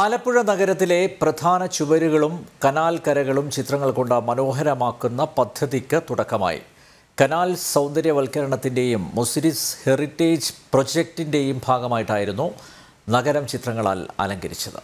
ആലപ്പുഴ നഗരത്തിലെ പ്രധാന ചുവരുകളും കനാൽ കരകളും ചിത്രങ്ങൾ കൊണ്ട് മനോഹരമാക്കുന്ന പദ്ധതിക്ക് തുടക്കമായി കനാൽ സൗന്ദര്യവൽക്കരണത്തിൻ്റെയും മുസിരിസ് ഹെറിറ്റേജ് പ്രൊജക്റ്റിൻ്റെയും ഭാഗമായിട്ടായിരുന്നു നഗരം ചിത്രങ്ങളാൽ അലങ്കരിച്ചത്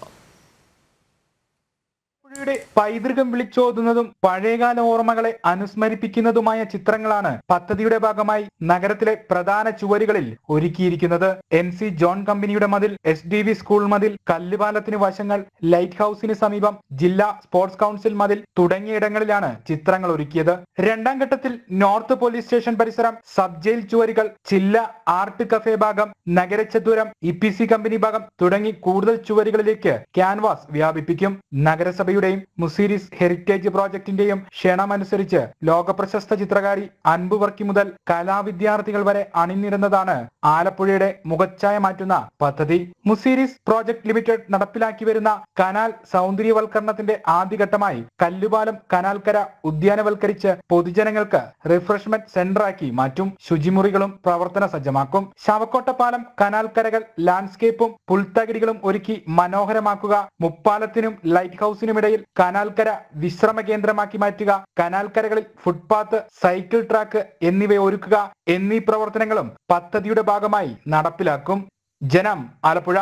ഇന്ത്യയുടെ പൈതൃകം വിളിച്ചോതുന്നതും പഴയകാല ഓർമ്മകളെ അനുസ്മരിപ്പിക്കുന്നതുമായ ചിത്രങ്ങളാണ് പദ്ധതിയുടെ ഭാഗമായി നഗരത്തിലെ പ്രധാന ചുവരുകളിൽ ഒരുക്കിയിരിക്കുന്നത് എം സി ജോൺ കമ്പനിയുടെ മതിൽ എസ് ഡി വി സ്കൂൾ മതിൽ കല്ലുപാലത്തിന് വശങ്ങൾ ലൈറ്റ് ഹൌസിന് സമീപം ജില്ലാ സ്പോർട്സ് കൗൺസിൽ മതിൽ തുടങ്ങിയിടങ്ങളിലാണ് ചിത്രങ്ങൾ ഒരുക്കിയത് രണ്ടാം ഘട്ടത്തിൽ നോർത്ത് പോലീസ് സ്റ്റേഷൻ പരിസരം സബ് ജയിൽ ചുവരുകൾ ചില്ല ആർട്ട് കഫേ ഭാഗം നഗരചതുരം ഇ പി സി കമ്പനി ഭാഗം തുടങ്ങി കൂടുതൽ ചുവരുകളിലേക്ക് ക്യാൻവാസ് വ്യാപിപ്പിക്കും നഗരസഭയുടെയും മുസീരിസ് ഹെറിറ്റേജ് പ്രോജക്ടിന്റെയും ക്ഷണമനുസരിച്ച് ലോകപ്രശസ്ത ചിത്രകാരി അൻപു വർക്കി മുതൽ കലാവിദ്യാർത്ഥികൾ വരെ അണിനിരുന്നതാണ് ആലപ്പുഴയുടെ മുഖച്ഛായ മാറ്റുന്ന പദ്ധതി മുസീരിസ് പ്രോജക്ട് ലിമിറ്റഡ് നടപ്പിലാക്കി വരുന്ന കനാൽ സൗന്ദര്യവൽക്കരണത്തിന്റെ ആദ്യഘട്ടമായി കല്ലുപാലം കനാൽക്കര ഉദ്യാനവൽക്കരിച്ച് പൊതുജനങ്ങൾക്ക് റിഫ്രഷ്മെന്റ് സെന്ററാക്കി മാറ്റും ശുചിമുറികളും പ്രവർത്തന സജ്ജമാക്കും ശവക്കോട്ടപ്പാലം കനാൽക്കരകൾ ലാൻഡ്സ്കേപ്പും പുൽത്തകിടികളും ഒരുക്കി മനോഹരമാക്കുക മുപ്പാലത്തിനും ലൈറ്റ് ഹൌസിനുമിടയിൽ കനാൽക്കര വിശ്രമ കേന്ദ്രമാക്കി മാറ്റുക കനാൽക്കരകളിൽ ഫുട്പാത്ത് സൈക്കിൾ ട്രാക്ക് എന്നിവ ഒരുക്കുക എന്നീ പ്രവർത്തനങ്ങളും പദ്ധതിയുടെ ഭാഗമായി നടപ്പിലാക്കും ജനം ആലപ്പുഴ